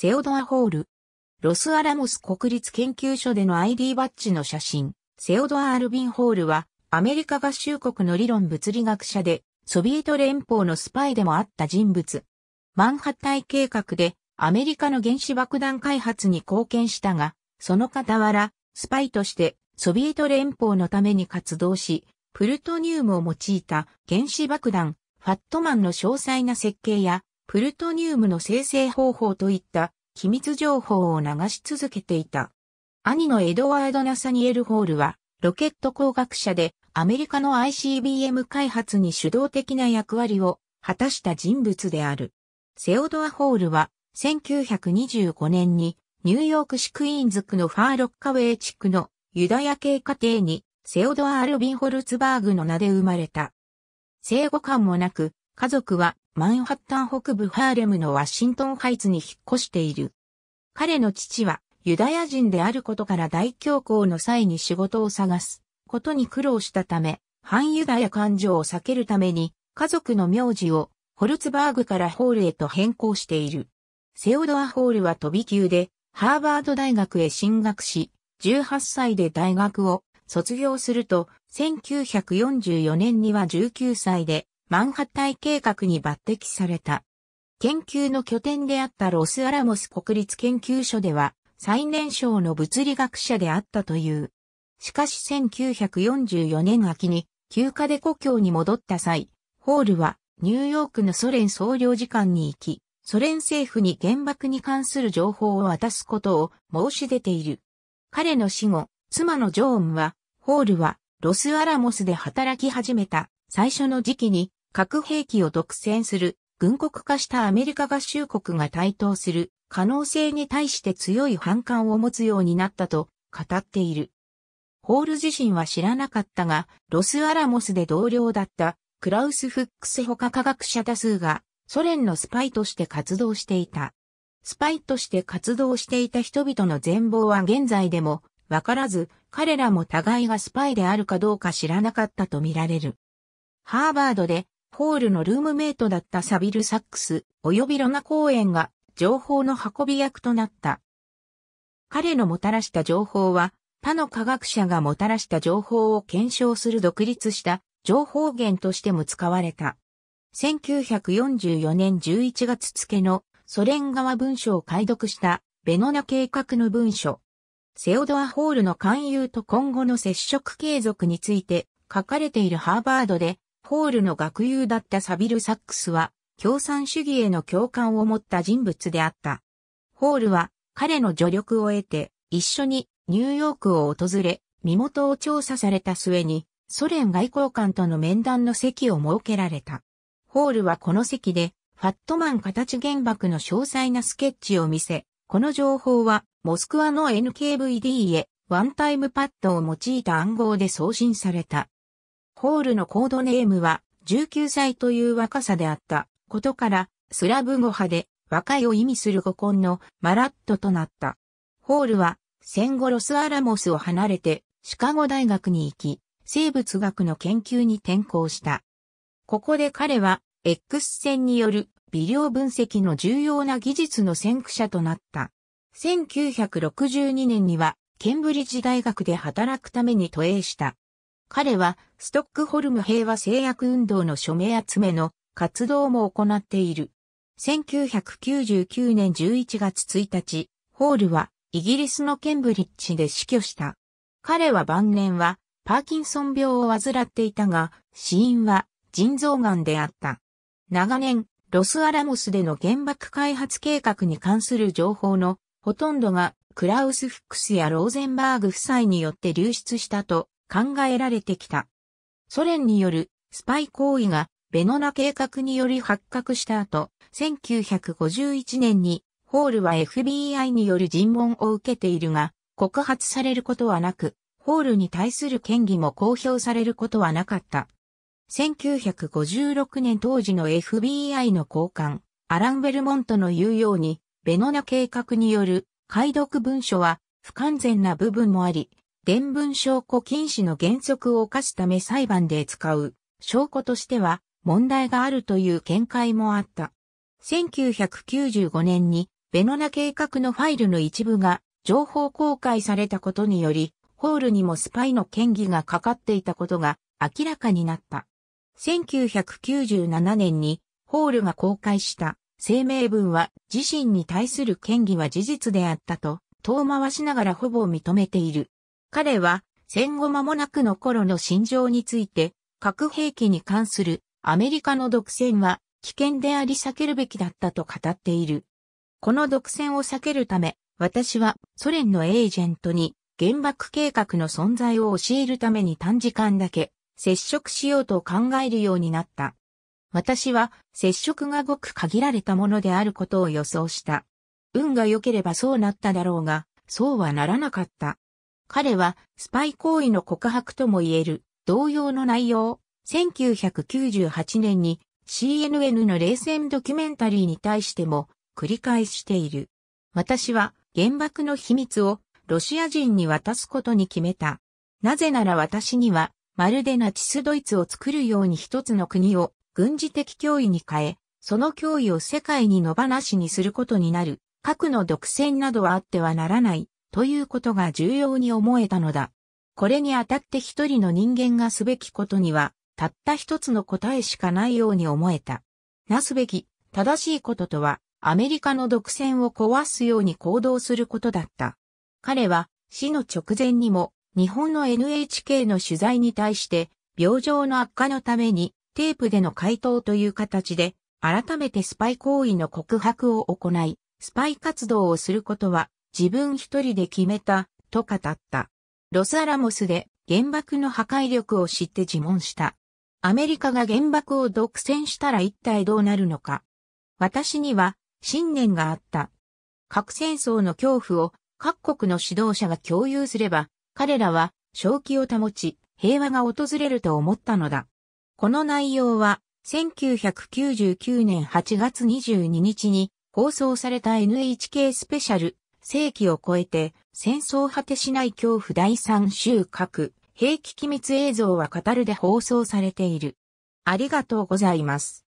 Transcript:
セオドア・ホール。ロスアラモス国立研究所での ID バッジの写真、セオドア・アルビン・ホールは、アメリカ合衆国の理論物理学者で、ソビエト連邦のスパイでもあった人物。マンハッタイ計画で、アメリカの原子爆弾開発に貢献したが、その傍ら、スパイとして、ソビエト連邦のために活動し、プルトニウムを用いた原子爆弾、ファットマンの詳細な設計やプルトニウムの生成方法といった機密情報を流し続けていた。兄のエドワード・ナサニエル・ホールは、ロケット工学者でアメリカの ICBM 開発に主導的な役割を果たした人物である。セオドア・ホールは、1925年にニューヨーク市クイーンズ区のファーロッカウェイ地区のユダヤ系家庭にセオドア・アルビン・ホルツバーグの名で生まれた。生後感もなく、家族はマンハッタン北部ハーレムのワシントンハイツに引っ越している。彼の父はユダヤ人であることから大恐慌の際に仕事を探すことに苦労したため、反ユダヤ感情を避けるために家族の名字をホルツバーグからホールへと変更している。セオドア・ホールは飛び級でハーバード大学へ進学し、18歳で大学を卒業すると、1944年には19歳でマンハッタイ計画に抜擢された。研究の拠点であったロスアラモス国立研究所では最年少の物理学者であったという。しかし1944年秋に休暇で故郷に戻った際、ホールはニューヨークのソ連総領事館に行き、ソ連政府に原爆に関する情報を渡すことを申し出ている。彼の死後、妻のジョーンは、ホールはロスアラモスで働き始めた最初の時期に核兵器を独占する、軍国化したアメリカ合衆国が台頭する可能性に対して強い反感を持つようになったと語っている。ホール自身は知らなかったが、ロスアラモスで同僚だったクラウス・フックス他科学者多数がソ連のスパイとして活動していた。スパイとして活動していた人々の全貌は現在でもわからず、彼らも互いがスパイであるかどうか知らなかったとみられる。ハーバードでホールのルームメイトだったサビル・サックス、及びロナ・公演が情報の運び役となった。彼のもたらした情報は、他の科学者がもたらした情報を検証する独立した情報源としても使われた。1944年11月付のソ連側文書を解読したベノナ計画の文書。セオドア・ホールの勧誘と今後の接触継続について書かれているハーバードでポールの学友だったサビル・サックスは、共産主義への共感を持った人物であった。ホールは彼の助力を得て一緒にニューヨークを訪れ身元を調査された末にソ連外交官との面談の席を設けられた。ホールはこの席でファットマン形原爆の詳細なスケッチを見せ、この情報はモスクワの NKVD へワンタイムパッドを用いた暗号で送信された。ホールのコードネームは19歳という若さであったことから、スラブ語派で若いを意味する語根のマラットとなった。ホールは戦後ロスアラモスを離れてシカゴ大学に行き、生物学の研究に転校した。ここで彼は X 線による微量分析の重要な技術の先駆者となった。1962年にはケンブリッジ大学で働くために渡英した。彼はストックホルム平和制約運動の署名集めの活動も行っている。1999年11月1日、ホールはイギリスのケンブリッジで死去した。彼は晩年はパーキンソン病を患っていたが、死因は腎臓癌であった。長年、ロスアラモスでの原爆開発計画に関する情報のほとんどがクラウス・フックスやローゼンバーグ夫妻によって流出したと考えられてきた。ソ連によるスパイ行為がベノナ計画により発覚した後、1951年にホールは FBI による尋問を受けているが、告発されることはなく、ホールに対する権疑も公表されることはなかった。1956年当時の FBI の高官、アラン・ベルモントの言うように、ベノナ計画による解読文書は不完全な部分もあり、伝聞証拠禁止の原則を犯すため裁判で使う証拠としては問題があるという見解もあった。1995年にベノナ計画のファイルの一部が情報公開されたことにより、ホールにもスパイの嫌疑がかかっていたことが明らかになった。1997年にホールが公開した声明文は自身に対する嫌疑は事実であったと遠回しながらほぼ認めている。彼は戦後間もなくの頃の心情について、核兵器に関するアメリカの独占は危険であり避けるべきだったと語っている。この独占を避けるため、私はソ連のエージェントに原爆計画の存在を教えるために短時間だけ接触しようと考えるようになった。私は接触がごく限られたものであることを予想した。運が良ければそうなっただろうが、そうはならなかった。彼はスパイ行為の告白とも言える同様の内容、を1998年に CNN の冷戦ドキュメンタリーに対しても繰り返している。私は原爆の秘密をロシア人に渡すことに決めた。なぜなら私にはまるでナチスドイツを作るように一つの国を軍事的脅威に変え、その脅威を世界に野放しにすることになる、核の独占などはあってはならないということが重要に思えたのだ。これにあたって一人の人間がすべきことには、たった一つの答えしかないように思えた。なすべき、正しいこととは、アメリカの独占を壊すように行動することだった。彼は、死の直前にも、日本の NHK の取材に対して、病状の悪化のために、テープでの回答という形で、改めてスパイ行為の告白を行い、スパイ活動をすることは自分一人で決めた、と語った。ロスアラモスで原爆の破壊力を知って自問した。アメリカが原爆を独占したら一体どうなるのか。私には信念があった。核戦争の恐怖を各国の指導者が共有すれば、彼らは正気を保ち、平和が訪れると思ったのだ。この内容は、1999年8月22日に放送された NHK スペシャル世紀を超えて、戦争果てしない恐怖第三週各、兵器機密映像は語るで放送されている。ありがとうございます。